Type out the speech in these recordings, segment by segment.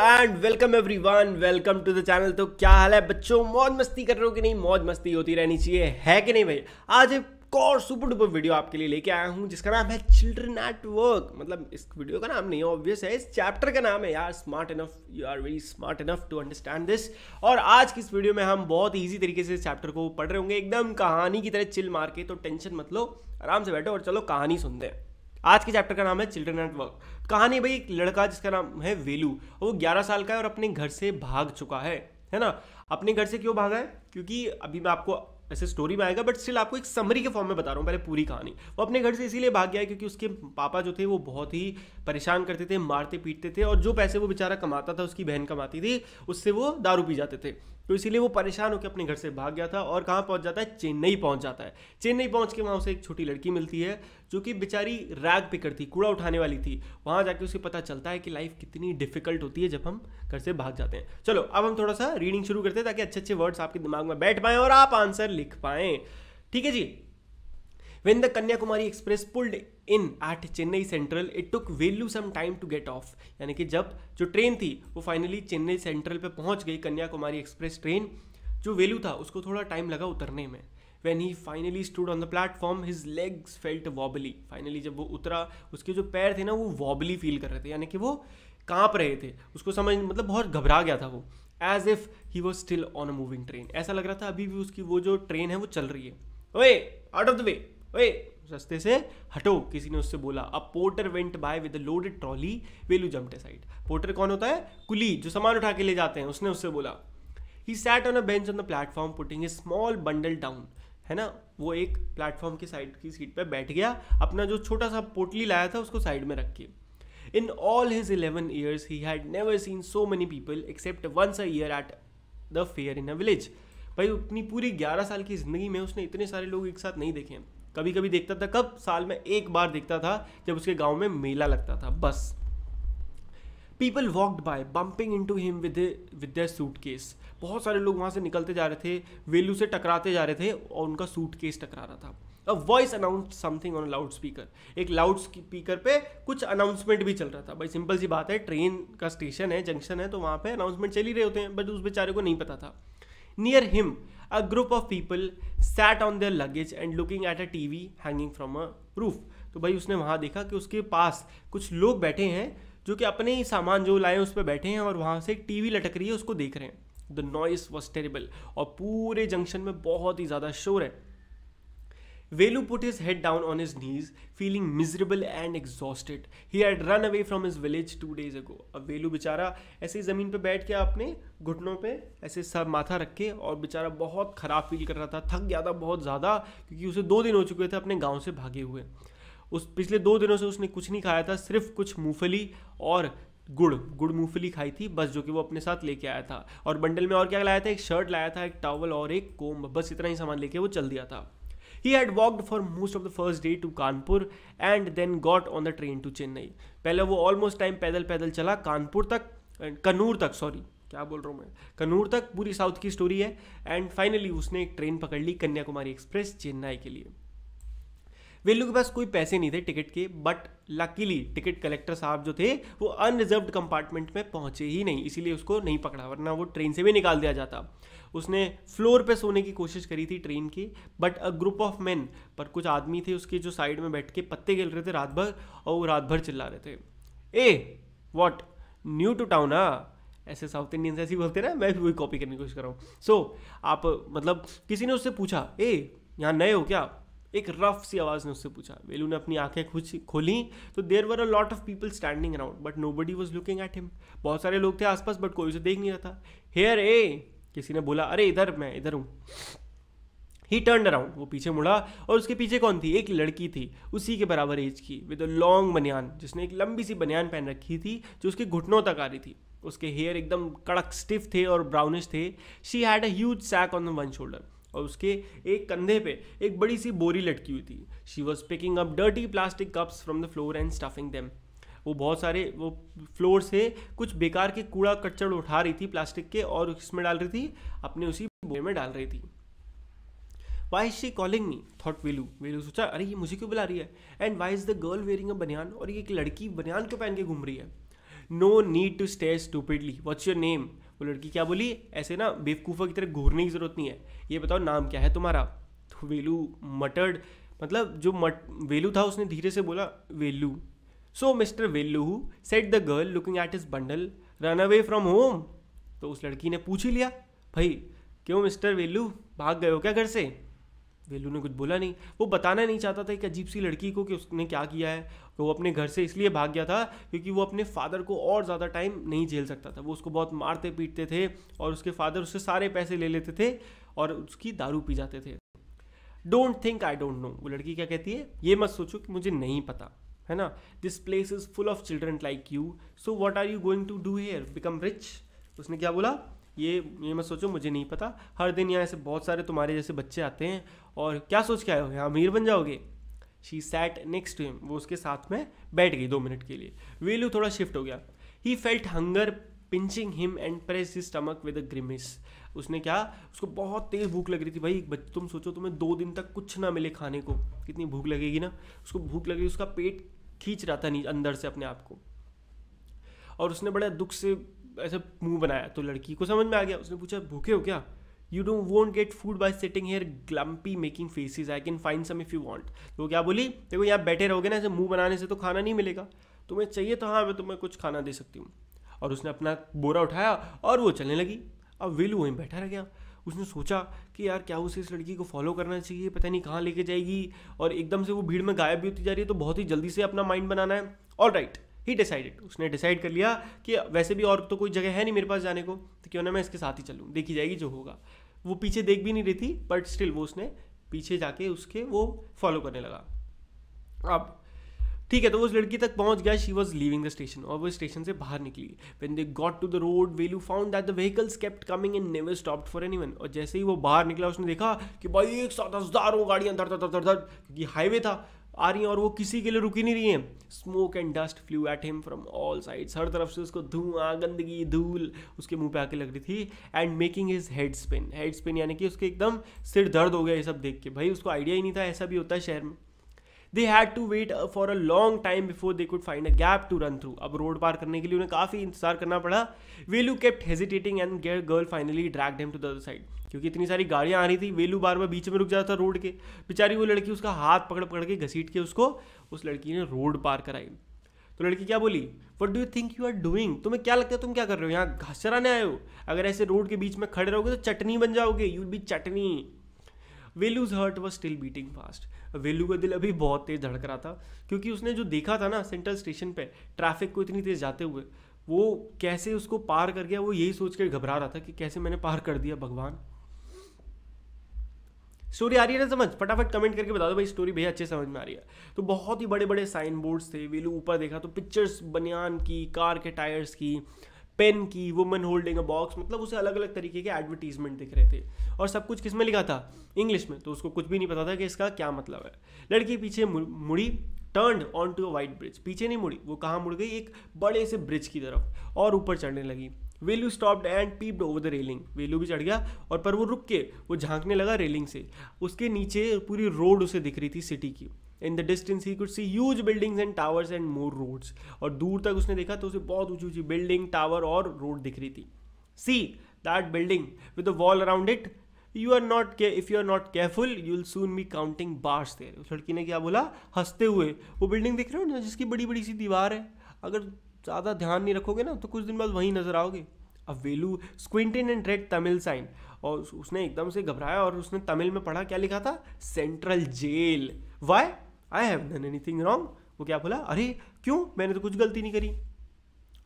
And welcome everyone welcome to the channel तो क्या हाल है बच्चों मौज मस्ती कर रहे हो कि नहीं मौज मस्ती होती रहनी चाहिए है कि नहीं भाई आज एक और सुपर डुपर वीडियो आपके लिए लेके आया हूँ जिसका नाम है चिल्ड्रन एट वर्क मतलब इस वीडियो का नाम नहीं ऑब्वियस है इस चैप्टर का नाम है यार smart enough you are very smart enough to understand this और आज की इस वीडियो में हम बहुत ईजी तरीके से इस चैप्टर को पढ़ रहे होंगे एकदम कहानी की तरह चिल मार के तो टेंशन मत लो आराम से बैठो और चलो कहानी सुनते हैं आज के चैप्टर का नाम है चिल्ड्रन एट वर्क कहानी भाई एक लड़का जिसका नाम है वेलू वो ग्यारह साल का है और अपने घर से भाग चुका है है ना अपने घर से क्यों भागा है क्योंकि अभी मैं आपको ऐसे स्टोरी में आएगा बट स्टिल आपको एक समरी के फॉर्म में बता रहा हूँ पहले पूरी कहानी वो अपने घर से इसीलिए भाग गया है क्योंकि उसके पापा जो थे वो बहुत ही परेशान करते थे मारते पीटते थे और जो पैसे वो बेचारा कमाता था उसकी बहन कमाती थी उससे वो दारू पी जाते थे तो इसीलिए वो परेशान होकर अपने घर से भाग गया था और कहाँ पहुँच जाता है चेन्नई पहुँच जाता है चेन्नई पहुँच के वहाँ उसे एक छोटी लड़की मिलती है जो कि बेचारी रैग पिकर थी कूड़ा उठाने वाली थी वहाँ जाके उसे पता चलता है कि लाइफ कितनी डिफिकल्ट होती है जब हम घर से भाग जाते हैं चलो अब हम थोड़ा सा रीडिंग शुरू करते हैं ताकि अच्छे अच्छे वर्ड्स आपके दिमाग में बैठ पाएँ और आप आंसर लिख पाएँ ठीक है जी When the Kanyakumari Express pulled in at Chennai central it took Velu some time to get off यानी कि जब जो ट्रेन थी वो फाइनली चेन्नई सेंट्रल पे पहुंच गई कन्याकुमारी एक्सप्रेस ट्रेन जो वेल्यू था उसको थोड़ा टाइम लगा उतरने में when he finally stood on the platform his legs felt wobbly finally जब वो उतरा उसके जो पैर थे ना वो वॉबली फील कर रहे थे यानी कि वो कांप रहे थे उसको समझ मतलब बहुत घबरा गया था वो as if he was still on a moving train ऐसा लग रहा था अभी भी उसकी वो जो ट्रेन है वो चल रही है ओए आउट ऑफ द वे ओए से हटो किसी ने उससे बोला अब porter went by with loaded trolley Velu jumped side porter कौन होता है कुली जो सामान उठा के ले जाते हैं उसने उससे बोला he sat on a bench on the platform putting a small bundle down है ना वो एक प्लेटफॉर्म की साइड की सीट पे बैठ गया अपना जो छोटा सा पोटली लाया था उसको साइड में रख के in all his eleven years he had never seen so many people except once a year at the fair in a village भाई अपनी पूरी ग्यारह साल की ज़िंदगी में उसने इतने सारे लोग एक साथ नहीं देखे हैं कभी कभी देखता था कब साल में एक बार देखता था जब उसके गांव में मेला लगता था बस people walked by bumping into him with with suitcase बहुत सारे लोग वहाँ से निकलते जा रहे थे वेलू से टकराते जा रहे थे और उनका सूट केस टकरा रहा था a voice announce something on loudspeaker एक लाउड स्पीकर पे कुछ अनाउंसमेंट भी चल रहा था भाई सिंपल सी बात है ट्रेन का स्टेशन है जंक्शन है तो वहाँ पे अनाउंसमेंट चल ही रहे होते हैं बट उस बेचारे को नहीं पता था Near him, a group of people sat on their luggage and looking at a TV hanging from a roof. तो भाई उसने वहाँ देखा कि उसके पास कुछ लोग बैठे हैं जो कि अपने ही सामान जो लाए उस पर बैठे हैं और वहाँ से एक वी लटक रही है उसको देख रहे हैं द नॉइस वॉज टेरेबल और पूरे जंक्शन में बहुत ही ज़्यादा शोर है Velu put his head down on his knees, feeling miserable and exhausted. He had run away from his village two days ago. अब वेलू बेचारा ऐसे ही ज़मीन पर बैठ के अपने घुटनों पे ऐसे सब माथा रख के और बेचारा बहुत ख़राब फील कर रहा था थक गया था बहुत ज़्यादा क्योंकि उसे दो दिन हो चुके थे अपने गाँव से भागे हुए उस पिछले दो दिनों से उसने कुछ नहीं खाया था सिर्फ कुछ मूंगफली और गुड़ गुड़ मूंगफली खाई थी बस जो कि वो अपने साथ लेके आया था और बंडल में और क्या लाया था एक शर्ट लाया था एक टावल और एक कोम्ब बस इतना ही सामान लेके वो चल दिया था He had walked for most of the first day to Kanpur and then got on the train to Chennai. पहले वो almost time पैदल पैदल चला कानपुर तक कन्नूर तक सॉरी क्या बोल रहा हूँ मैं कन्नूर तक पूरी साउथ की स्टोरी है एंड फाइनली उसने एक ट्रेन पकड़ ली कन्याकुमारी एक्सप्रेस चेन्नई के लिए वे लोग के पास कोई पैसे नहीं थे टिकट के बट लकीली टिकट कलेक्टर साहब जो थे वो अनरिजर्व कंपार्टमेंट में पहुंचे ही नहीं इसीलिए उसको नहीं पकड़ा वरना वो ट्रेन से भी निकाल दिया जाता उसने फ्लोर पे सोने की कोशिश करी थी ट्रेन की but a group of men पर कुछ आदमी थे उसके जो साइड में बैठ के पत्ते खेल रहे थे रात भर और वो रात भर चिल्ला रहे थे a what new to town हाँ ऐसे साउथ इंडियंस ऐसे ही बोलते ना मैं भी वही कॉपी करने की कोशिश कर रहा हूँ सो so, आप मतलब किसी ने उससे पूछा ए यहाँ नए हो क्या एक रफ सी आवाज़ ने उससे पूछा वेलू ने अपनी आंखें खुश खोली तो there were a lot of people standing around but nobody was looking at him बहुत सारे लोग थे आसपास बट कोई उसे देख नहीं रहा था हेयर ए किसी ने बोला अरे इधर मैं इधर हूँ ही टर्न अराउंड वो पीछे मुड़ा और उसके पीछे कौन थी एक लड़की थी उसी के बराबर एज की विद अ लॉन्ग बनियान जिसने एक लंबी सी बनियान पहन रखी थी जो उसके घुटनों तक आ रही थी उसके हेयर एकदम कड़क स्टिफ थे और ब्राउनिश थे she had a huge sack on one shoulder और उसके एक कंधे पे एक बड़ी सी बोरी लटकी हुई थी she was picking up dirty plastic cups from the floor and stuffing them वो बहुत सारे वो फ्लोर से कुछ बेकार के कूड़ा कच्चड़ उठा रही थी प्लास्टिक के और इसमें डाल रही थी अपने उसी बोरे में डाल रही थी why is she calling me thought Velu Velu सोचा अरे ये मुझे क्यों बुला रही है and why is the girl wearing a banian और ये एक लड़की बनियान क्यों पहन के घूम रही है no need to stay stupidly what's your name लड़की क्या बोली ऐसे ना बेवकूफ़ों की तरह घूरने की ज़रूरत नहीं है ये बताओ नाम क्या है तुम्हारा तो वेलू मटर्ड मतलब जो मट वेलू था उसने धीरे से बोला Velu so mister Velu said the girl looking at his bundle run away from home तो उस लड़की ने पूछ ही लिया भाई क्यों मिस्टर वेलू भाग गए हो क्या घर से वेलू ने कुछ बोला नहीं वो बताना नहीं चाहता था एक अजीब सी लड़की को कि उसने क्या किया है तो वो अपने घर से इसलिए भाग गया था क्योंकि वो अपने फादर को और ज़्यादा टाइम नहीं झेल सकता था वो उसको बहुत मारते पीटते थे और उसके फादर उससे सारे पैसे ले लेते थे और उसकी दारू पी जाते थे don't think I don't know वो लड़की क्या कहती है ये मत सोचो कि मुझे नहीं पता है ना this place is full of children like you so what are you going to do here become rich उसने क्या बोला ये ये मत सोचो मुझे नहीं पता हर दिन यहाँ ऐसे बहुत सारे तुम्हारे जैसे बच्चे आते हैं और क्या सोच के आए हो यहाँ अमीर बन जाओगे she sat next to him वो उसके साथ में बैठ गई दो मिनट के लिए वेल्यू थोड़ा शिफ्ट हो गया he felt hunger pinching him and press his stomach with a grimace उसने क्या उसको बहुत तेज़ भूख लग रही थी भाई बच्चे तुम सोचो तुम्हें दो दिन तक कुछ ना मिले खाने को कितनी भूख लगेगी ना उसको भूख लगी उसका पेट खींच रहा था नीचे अंदर से अपने आप को और उसने बड़े दुख से ऐसे मुंह बनाया तो लड़की को समझ में आ गया उसने पूछा भूखे हो क्या you don't won't get food by sitting here grumpy making faces I can find some if you want तो क्या बोली देखो यहाँ बैठे रहोगे ना ऐसे मुंह बनाने से तो खाना नहीं मिलेगा तुम्हें चाहिए तो हाँ मैं तुम्हें कुछ खाना दे सकती हूँ और उसने अपना बोरा उठाया और वो चलने लगी अब विल वहीं बैठा रह गया उसने सोचा कि यार क्या उसे इस लड़की को फॉलो करना चाहिए पता नहीं कहाँ लेके जाएगी और एकदम से वो भीड़ में गायब भी होती जा रही है तो बहुत ही जल्दी से अपना माइंड बनाना है ऑल राइट ही डिसाइडेड उसने डिसाइड कर लिया कि वैसे भी और तो कोई जगह है नहीं मेरे पास जाने को तो क्यों ना मैं इसके साथ ही चलूँ देखी जाएगी जो होगा वो पीछे देख भी नहीं रही थी बट स्टिल वो उसने पीछे जाके उसके वो फॉलो करने लगा अब ठीक है तो उस लड़की तक पहुंच गया she was leaving the station और वो स्टेशन से बाहर निकली when they got to the road Velu found that the vehicles kept coming and never stopped for any और जैसे ही वो बाहर निकला उसने देखा कि भाई एक साथ हजारों गाड़ियां धर धर धर धर क्योंकि हाईवे था आ रही हैं और वो किसी के लिए रुकी नहीं रही हैं smoke and dust flew at him from all sides हर तरफ से उसको धुआं गंदगी धूल उसके मुंह पे आके लग रही थी and making his head spin head spin यानी कि उसके एकदम सिर दर्द हो गया ये सब देख के भाई उसको आइडिया ही नहीं था ऐसा भी होता है शहर में they had to wait for a long time before they could find a gap to run through अब रोड पार करने के लिए उन्हें काफ़ी इंतजार करना पड़ा Velu kept hesitating and gear girl finally drag them to the other side क्योंकि इतनी सारी गाड़ियाँ आ रही थी वेलू बार बार बीच में रुक जाता था रोड के बेचारी वो लड़की उसका हाथ पकड़ पकड़ के घसीट के उसको उस लड़की ने रोड पार कराई तो लड़की क्या बोली what do you think you are doing तुम्हें क्या लगता है तुम क्या कर रहे हो यहाँ घास चराने आए हो अगर ऐसे रोड के बीच में खड़े रहोगे तो चटनी बन जाओगे you be chutney Velu's heart was still beating fast Velu का दिल अभी बहुत तेज़ धड़क रहा था क्योंकि उसने जो देखा था ना सेंट्रल स्टेशन पर ट्रैफिक को इतनी तेज़ जाते हुए वो कैसे उसको पार कर गया वो यही सोच कर घबरा रहा था कि कैसे मैंने पार कर दिया भगवान स्टोरी आ रही है ना समझ फटाफट कमेंट करके बता दो भाई स्टोरी भैया अच्छे समझ में आ रही है तो बहुत ही बड़े बड़े साइन बोर्ड्स थे वेलू ऊपर देखा तो पिक्चर्स बनियान की कार के टायर्स की पेन की वुमन होल्डिंग अ बॉक्स मतलब उसे अलग अलग तरीके के एडवर्टीजमेंट दिख रहे थे और सब कुछ किस में लिखा था इंग्लिश में तो उसको कुछ भी नहीं पता था कि इसका क्या मतलब है लड़की पीछे मुड़ी turn on to a white bridge पीछे नहीं मुड़ी वो कहाँ मुड़ गई एक बड़े से ब्रिज की तरफ और ऊपर चढ़ने लगी Velu stopped and peeped over the railing Velu भी चढ़ गया और पर वो रुक के वो झांकने लगा रेलिंग से उसके नीचे पूरी रोड उसे दिख रही थी सिटी की in the distance he could see huge buildings and towers and more roads और दूर तक उसने देखा तो उसे बहुत ऊंची ऊंची बिल्डिंग टावर और रोड दिख रही थी see that building with wall around it you are not के if you are not careful you will soon be counting bars there उस लड़की ने क्या बोला हंसते हुए वो बिल्डिंग दिख रहे हो ना जिसकी बड़ी बड़ी सी दीवार है अगर ज़्यादा ध्यान नहीं रखोगे ना तो कुछ दिन बाद वहीं नजर आओगे अब Velu squinting and read Tamil sign और उसने एकदम से घबराया और उसने तमिल में पढ़ा क्या लिखा था central jail why I have done thing wrong वो क्या बोला अरे क्यों मैंने तो कुछ गलती नहीं करी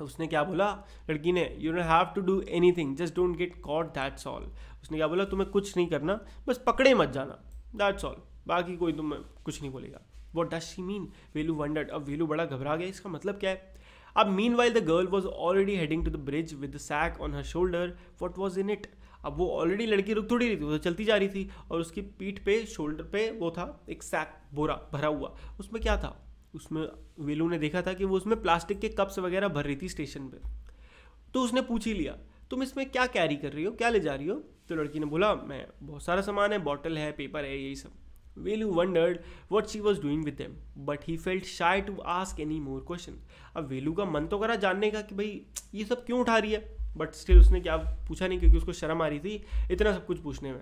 उसने क्या बोला लड़की ने you don't have to do anything just don't get caught that's all उसने क्या बोला तुम्हें कुछ नहीं करना बस पकड़े मत जाना दैट्स ऑल बाकी कोई तुम्हें कुछ नहीं बोलेगा what does she mean Velu wondered अब वेलू बड़ा घबरा गया इसका मतलब क्या है अब meanwhile the girl was already heading to the bridge with sack on her shoulder what was in it अब वो ऑलरेडी लड़की रुक थोड़ी रही थी वो चलती जा रही थी और उसकी पीठ पे शोल्डर पे वो था एक सैक बोरा भरा हुआ उसमें क्या था उसमें वेलू ने देखा था कि वो उसमें प्लास्टिक के कप्स वगैरह भर रही थी स्टेशन पे तो उसने पूछ ही लिया तुम इसमें क्या कैरी कर रही हो क्या ले जा रही हो तो लड़की ने बोला मैं बहुत सारा सामान है बॉटल है पेपर है यही सब Velu wondered what she was doing with them, but he felt shy to ask any more question अब वेलू का मन तो करा जानने का कि भाई ये सब क्यों उठा रही है बट स्टिल उसने क्या पूछा नहीं क्योंकि उसको शर्म आ रही थी इतना सब कुछ पूछने में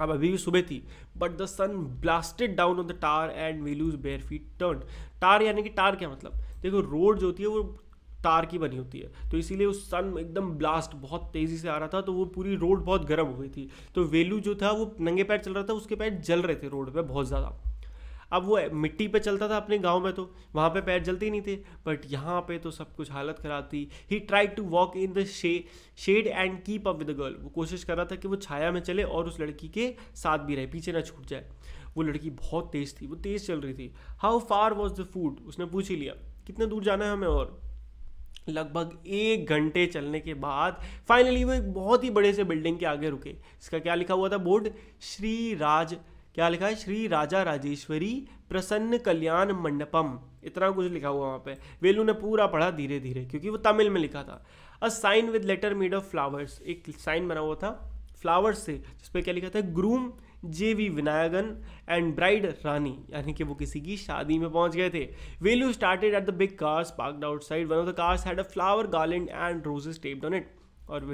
अब अभी भी सुबह थी but the sun blasted down on the tar and Velu's bare feet turn tar यानी कि टार क्या मतलब देखो रोड जो होती है वो तार की बनी होती है तो इसीलिए उस सन एकदम ब्लास्ट बहुत तेज़ी से आ रहा था तो वो पूरी रोड बहुत गर्म हो गई थी तो वेलू जो था वो नंगे पैर चल रहा था उसके पैर जल रहे थे रोड पर बहुत ज़्यादा अब वो मिट्टी पे चलता था अपने गांव में तो वहाँ पे पैर जलते ही नहीं थे बट यहाँ पे तो सब कुछ हालत खराब थी he try to walk in the she shade and keep up with the girl वो कोशिश कर रहा था कि वो छाया में चले और उस लड़की के साथ भी रहे पीछे ना छूट जाए वो लड़की बहुत तेज़ थी वो तेज़ चल रही थी how far was the food उसने पूछ ही लिया कितने दूर जाना है हमें और लगभग एक घंटे चलने के बाद फाइनली वो एक बहुत ही बड़े से बिल्डिंग के आगे रुके इसका क्या लिखा हुआ था बोर्ड श्री राज क्या लिखा है श्री राजा राजेश्वरी प्रसन्न कल्याण मंडपम इतना कुछ लिखा हुआ वहाँ पे वेलू ने पूरा पढ़ा धीरे धीरे क्योंकि वो तमिल में लिखा था a sign with letter made of flowers एक साइन बना हुआ था फ्लावर्स से जिसपे क्या लिखा था groom J V Vinayagan and bride Rani यानी कि वो किसी की शादी में पहुंच गए थे Velu stared at the big cars parked side one of the cars had a flower garland and roses taped on it और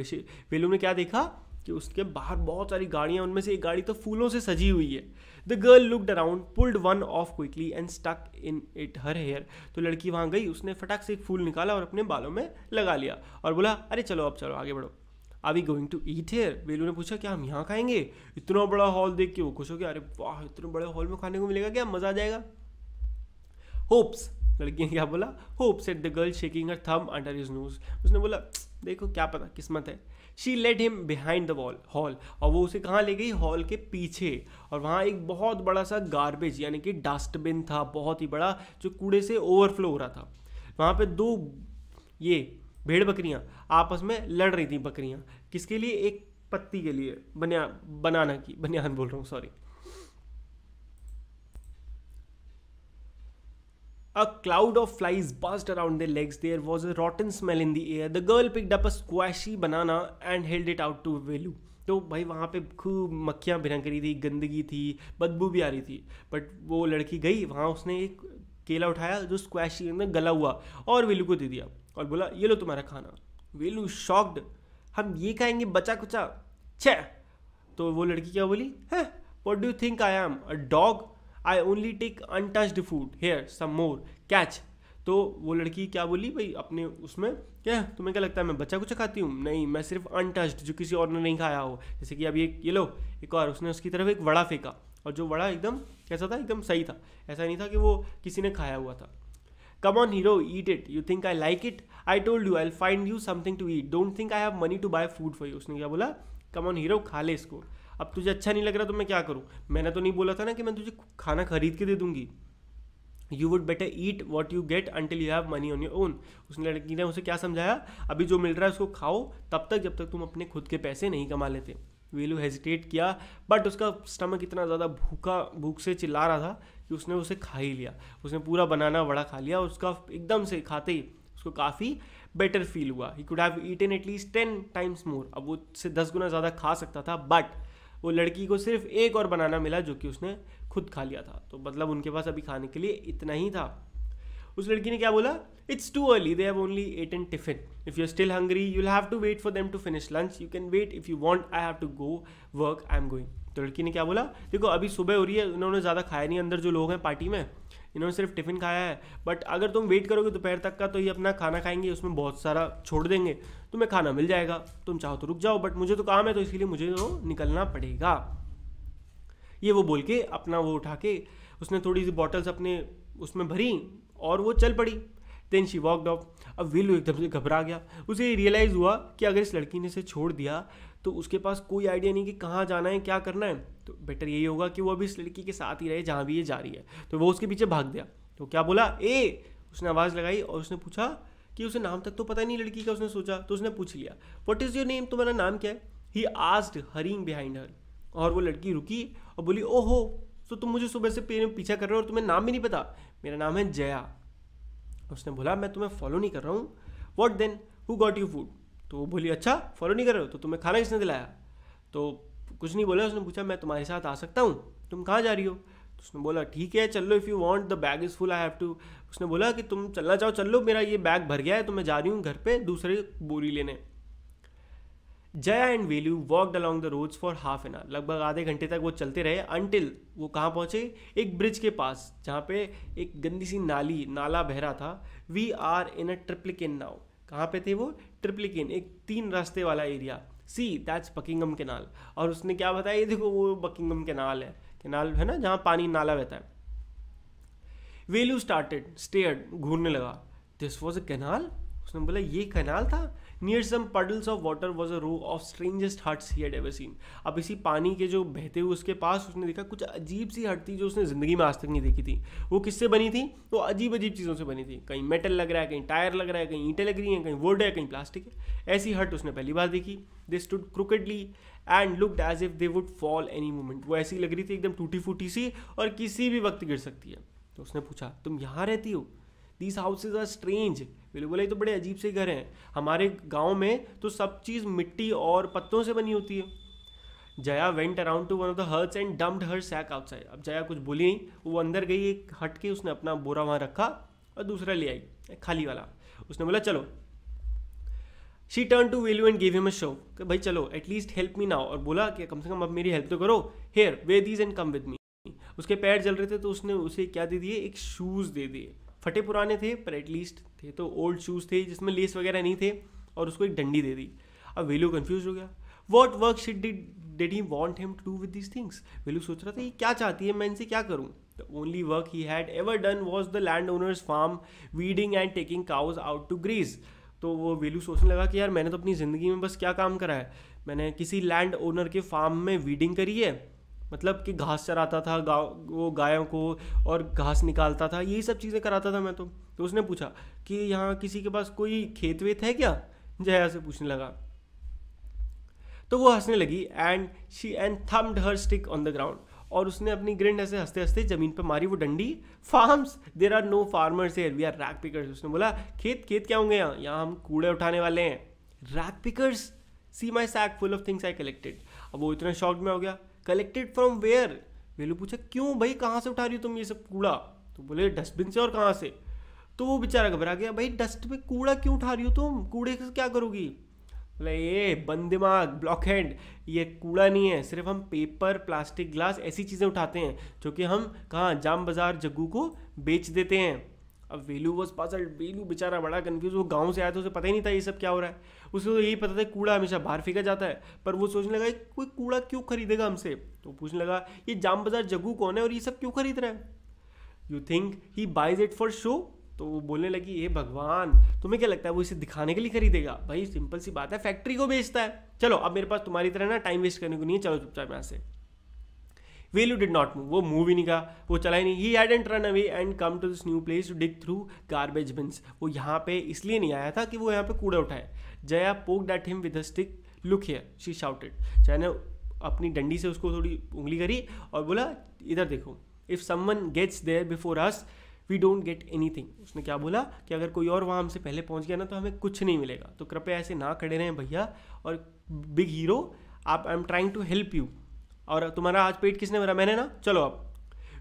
वेलू ने क्या देखा कि उसके बाहर बहुत सारी गाड़ियाँ उनमें से एक गाड़ी तो फूलों से सजी हुई है the girl looked around pulled one off quickly and stuck in it her hair तो लड़की वहाँ गई उसने फटाक से एक फूल निकाला और अपने बालों में लगा लिया और बोला अरे चलो अब चलो आगे बढ़ो are we going to eat here Velu ने पूछा क्या हम यहाँ खाएंगे इतना बड़ा हॉल देख के वो खुश हो गया अरे वाह इतने बड़े हॉल में खाने को मिलेगा क्या मज़ा आ जाएगा होप्स लड़की ने क्या बोला hops at the girl shaking her thumb under is knows उसने बोला देखो क्या पता किस्मत है she led him behind the wall hall और वो उसे कहाँ ले गई हॉल के पीछे और वहाँ एक बहुत बड़ा सा गार्बेज यानी कि डस्टबिन था बहुत ही बड़ा जो कूड़े से ओवरफ्लो हो रहा था वहाँ पे दो ये भेड़ बकरियाँ आपस में लड़ रही थी बकरियाँ किसके लिए एक पत्ती के लिए बनिया बनाना की बनियान बोल रहा हूँ sorry A cloud of flies buzzed around their legs. There was a rotten smell in the air. The girl picked up a squashy banana and held it out to Velu. तो भाई वहाँ पे खूब मक्खियाँ भिरंग रही थी गंदगी थी बदबू भी आ रही थी बट वो लड़की गई वहाँ उसने एक केला उठाया जो स्क्वैशी में गला हुआ और वेलू को दे दिया और बोला ये लो तुम्हारा खाना वेलू शॉक्ड हम ये खाएंगे बचा कुचा छ तो वो लड़की क्या बोली है what do think I am a dog I only take untouched food here some more catch तो वो लड़की क्या बोली भाई अपने उसमें क्या तुम्हें क्या लगता है मैं बच्चा कुछ खाती हूँ नहीं मैं सिर्फ अनटच्ड जो किसी और ने नहीं खाया हो जैसे कि अभी एक ये लो एक और उसने उसकी तरफ एक वड़ा फेंका और जो वड़ा एकदम कैसा था एकदम सही था ऐसा नहीं था कि वो किसी ने खाया हुआ था Come on, hero, eat it. You think I like it? I told you, I'll find you something to eat. Don't think I have money to buy food for you. उसने क्या बोला कम ऑन हीरो खा ले इसको अब तुझे अच्छा नहीं लग रहा तो मैं क्या करूँ मैंने तो नहीं बोला था ना कि मैं तुझे खाना खरीद के दे दूंगी you would better eat what you get until you have money on your own उस लड़की ने उसे क्या समझाया अभी जो मिल रहा है उसको खाओ तब तक जब तक तुम अपने खुद के पैसे नहीं कमा लेते वीलू हेजिटेट किया बट उसका स्टमक इतना ज़्यादा भूखा भूख से चिल्ला रहा था कि उसने उसे खा ही लिया उसने पूरा बनाना बड़ा खा लिया उसका एकदम से खाते ही उसको काफ़ी बेटर फील हुआ he could have eaten at least ten times more अब वो उससे दस गुना ज़्यादा खा सकता था बट वो लड़की को सिर्फ एक और बनाना मिला जो कि उसने खुद खा लिया था तो मतलब उनके पास अभी खाने के लिए इतना ही था उस लड़की ने क्या बोला it's too early they have only ate and tiffin if you are still hungry you have to wait for them to finish lunch you can wait if you want I have to go work I am going तो लड़की ने क्या बोला देखो अभी सुबह हो रही है उन्होंने ज़्यादा खाया नहीं अंदर जो लोग हैं पार्टी में इन्होंने सिर्फ टिफ़िन खाया है बट अगर तुम वेट करोगे दोपहर तक का तो ये अपना खाना खाएंगे उसमें बहुत सारा छोड़ देंगे तुम्हें खाना मिल जाएगा तुम चाहो तो रुक जाओ बट मुझे तो काम है तो इसीलिए मुझे तो निकलना पड़ेगा ये वो बोल के अपना वो उठा के उसने थोड़ी सी बॉटल्स अपने उसमें भरी और वो चल पड़ी देन शी वॉकड ऑफ अब वीलू एकदम से घबरा गया उसे रियलाइज़ हुआ कि अगर इस लड़की ने इसे छोड़ दिया तो उसके पास कोई आइडिया नहीं कि कहाँ जाना है क्या करना है तो बेटर यही होगा कि वो अभी इस लड़की के साथ ही रहे जहाँ भी ये जा रही है तो वो उसके पीछे भाग गया तो क्या बोला ए उसने आवाज़ लगाई और उसने पूछा कि उसे नाम तक तो पता नहीं लड़की का उसने सोचा तो उसने पूछ लिया वट इज़ योर नेम तुम्हारा नाम क्या है he asked hurrying behind her और वो लड़की रुकी और बोली हो सो तुम मुझे सुबह से पीछा कर रहे हो और तुम्हें नाम भी नहीं पता मेरा नाम है जया उसने बोला मैं तुम्हें फॉलो नहीं कर रहा हूँ what then who got you food तो वो बोली अच्छा फॉलो नहीं कर रहे हो तो तुम्हें खाना किसने दिलाया तो कुछ नहीं बोला उसने पूछा मैं तुम्हारे साथ आ सकता हूँ तुम कहाँ जा रही हो तो उसने बोला ठीक है चलो if you want the bag is full I have to उसने बोला कि तुम चलना चाहो चल लो मेरा ये बैग भर गया है तो मैं जा रही हूँ घर पर दूसरे बोरी लेने Jaya and Velu walked along the roads for half an hour लगभग आधे घंटे तक वो चलते रहे अनटिल वो कहाँ पहुँचे एक ब्रिज के पास जहाँ पे एक गंदी सी नाली नाला बह रहा था we are in a Triplicane now कहाँ पे थे वो ट्रिप्लिकेन एक तीन रास्ते वाला area see that's Buckingham canal और उसने क्या बताया ये देखो वो बकिंगम केनाल है केनाल है ना जहाँ पानी नाला बहता है वेल्यू स्टार्टेड स्टेयर घूरने लगा दिस वॉज अ केनाल उसने बोला ये कनाल था near some puddles of water was a row of strangest huts he had ever seen अब इसी पानी के जो बहते हुए उसके पास उसने देखा कुछ अजीब सी हट थी जो उसने ज़िंदगी में आज तक नहीं देखी थी वो किससे बनी थी वो अजीब अजीब चीज़ों से बनी थी कहीं मेटल लग रहा है कहीं टायर लग रहा है कहीं ईंटें लग रही हैं कहीं वुड है कहीं प्लास्टिक है ऐसी हट उसने पहली बार देखी they stood crookedly and looked as if they would fall any moment वो ऐसी लग रही थी एकदम टूटी फूटी सी और किसी भी वक्त गिर सकती है तो उसने पूछा तुम यहाँ रहती हो दीज हाउसेज आर स्ट्रेंज बिल्कुल बोले तो बड़े अजीब से घर हैं हमारे गाँव में तो सब चीज़ मिट्टी और पत्तों से बनी होती है Jaya went around to one of the huts and dumped her sack outside अब जया कुछ बोली नहीं वो अंदर गई एक हट के उसने अपना बोरा वहाँ रखा और दूसरा ले आई खाली वाला उसने बोला चलो she turned to Velu and gave him a shove कि भाई चलो एटलीस्ट हेल्प मी नाउ और बोला कि कम से कम अब मेरी हेल्प तो करो here weigh these and come with me उसके पैर जल रहे थे तो उसने उसे क्या दे दिए एक शूज़ दे दिए फटे पुराने थे पर एटलीस्ट थे तो ओल्ड शूज़ थे जिसमें लेस वगैरह नहीं थे और उसको एक डंडी दे दी अब वेलू कन्फ्यूज हो गया what work she'd did did he want him to do with these things Velu सोच रहा था ये क्या चाहती है मैं इनसे क्या करूँ the only work he had ever done was the landowner's farm weeding and taking cows out to graze तो वो वेलू सोचने लगा कि यार मैंने तो अपनी ज़िंदगी में बस क्या काम करा है मैंने किसी लैंड ओनर के फार्म में वीडिंग करी है मतलब कि घास चराता था गाँव वो गायों को और घास निकालता था यही सब चीज़ें कराता था मैं तो तो उसने पूछा कि यहाँ किसी के पास कोई खेत वेत है क्या जया से पूछने लगा तो वो हंसने लगी and she and thumped her stick on the ground और उसने अपनी ग्रिंड ऐसे हंसते हंसते जमीन पर मारी वो डंडी farms there are no farmers here we are rag pickers उसने बोला खेत खेत क्या होंगे यहाँ यहाँ हम कूड़े उठाने वाले हैं rag pickers see my sack full of things I collected अब वो इतना शॉक में हो गया कलेक्टेड फ्रॉम वेयर वेलू पूछा क्यों भाई कहाँ से उठा रही हो तुम ये सब कूड़ा तो बोले डस्टबिन से और कहाँ से तो वो बेचारा घबरा गया भाई डस्टबिन कूड़ा क्यों उठा रही हो तुम कूड़े से क्या करोगी बोला ये बंद दिमाग ब्लॉक हैंड ये कूड़ा नहीं है सिर्फ हम पेपर प्लास्टिक ग्लास ऐसी चीज़ें उठाते हैं जो कि हम कहाँ जाम बाज़ार जग्गू को बेच देते हैं अब वेलू वॉज पजल वेलू बेचारा बड़ा कन्फ्यूज वो गाँव से आया था उसे पता ही नहीं था ये सब क्या हो रहा है उसे तो यही पता था कूड़ा हमेशा बाहर फेंका जाता है पर वो सोचने लगा कोई कूड़ा क्यों खरीदेगा हमसे तो पूछने लगा ये जाम बाजार जगू कौन है और ये सब क्यों खरीद रहा है you think he buys it for show तो वो बोलने लगी ये भगवान तुम्हें क्या लगता है वो इसे दिखाने के लिए खरीदेगा भाई सिंपल सी बात है फैक्ट्री को बेचता है चलो अब मेरे पास तुम्हारी तरह ना टाइम वेस्ट करने को नहीं है चलो चुपचाप यहाँ से वेल्यू डिड नॉट मूव वो मूव ही नहीं कहा वो चला ही नहीं he had and run away and come to this new place to dig through garbage bins वो यहाँ पे इसलिए नहीं आया था कि वो यहाँ पे कूड़ा उठाए Jaya poked at him with stick look here she shouted Jaya ने अपनी डंडी से उसको थोड़ी उंगली करी और बोला इधर देखो if someone gets there before us we don't get anything उसने क्या बोला कि अगर कोई और वहाँ हमसे पहले पहुँच गया ना तो हमें कुछ नहीं मिलेगा तो कृपया ऐसे ना खड़े रहें भैया और बिग हीरो आप I am trying to help you और तुम्हारा आज पेट किसने भरा मैंने ना चलो अब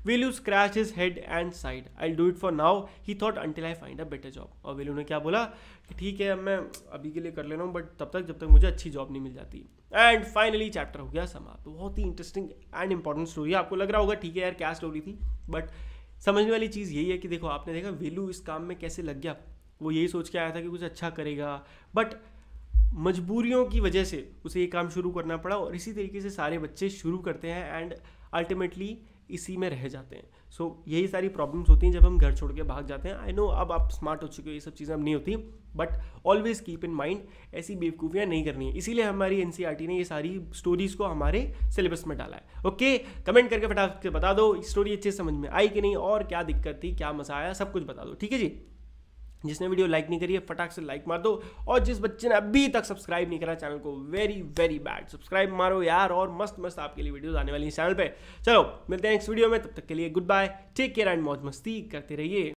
विलू scratch his head and said I do it for now he thought until I find a better job और विलू ने क्या बोला कि ठीक है अब मैं अभी के लिए कर ले रहा हूँ बट तब तक जब तक मुझे अच्छी जॉब नहीं मिल जाती एंड फाइनली चैप्टर हो गया समाप्त तो बहुत ही इंटरेस्टिंग एंड इंपॉर्टेंट स्टोरी है आपको लग रहा होगा ठीक है यार क्या स्टोरी थी बट समझने वाली चीज़ यही है कि देखो आपने देखा वेलू इस काम में कैसे लग गया वो यही सोच के आया था कि कुछ अच्छा करेगा बट मजबूरियों की वजह से उसे ये काम शुरू करना पड़ा और इसी तरीके से सारे बच्चे शुरू करते हैं एंड अल्टीमेटली इसी में रह जाते हैं सो so, यही सारी प्रॉब्लम्स होती हैं जब हम घर छोड़ के भाग जाते हैं आई नो अब आप स्मार्ट हो चुके हो ये सब चीज़ें अब नहीं होती but always keep in mind ऐसी बेवकूफ़ियाँ नहीं करनी है इसीलिए हमारी एन e ने ये सारी स्टोरीज़ को हमारे सिलेबस में डाला है ओके okay, कमेंट करके फटाफट से बता दो स्टोरी अच्छे समझ में आई कि नहीं और क्या दिक्कत थी क्या मसा आया सब कुछ बता दो ठीक है जी जिसने वीडियो लाइक नहीं करी है फटाक से लाइक मार दो और जिस बच्चे ने अभी तक सब्सक्राइब नहीं करा चैनल को वेरी वेरी बैड सब्सक्राइब मारो यार और मस्त मस्त आपके लिए वीडियोस आने वाली हैं चैनल पे चलो मिलते हैं नेक्स्ट वीडियो में तब तक के लिए goodbye take care and मौज मस्ती करते रहिए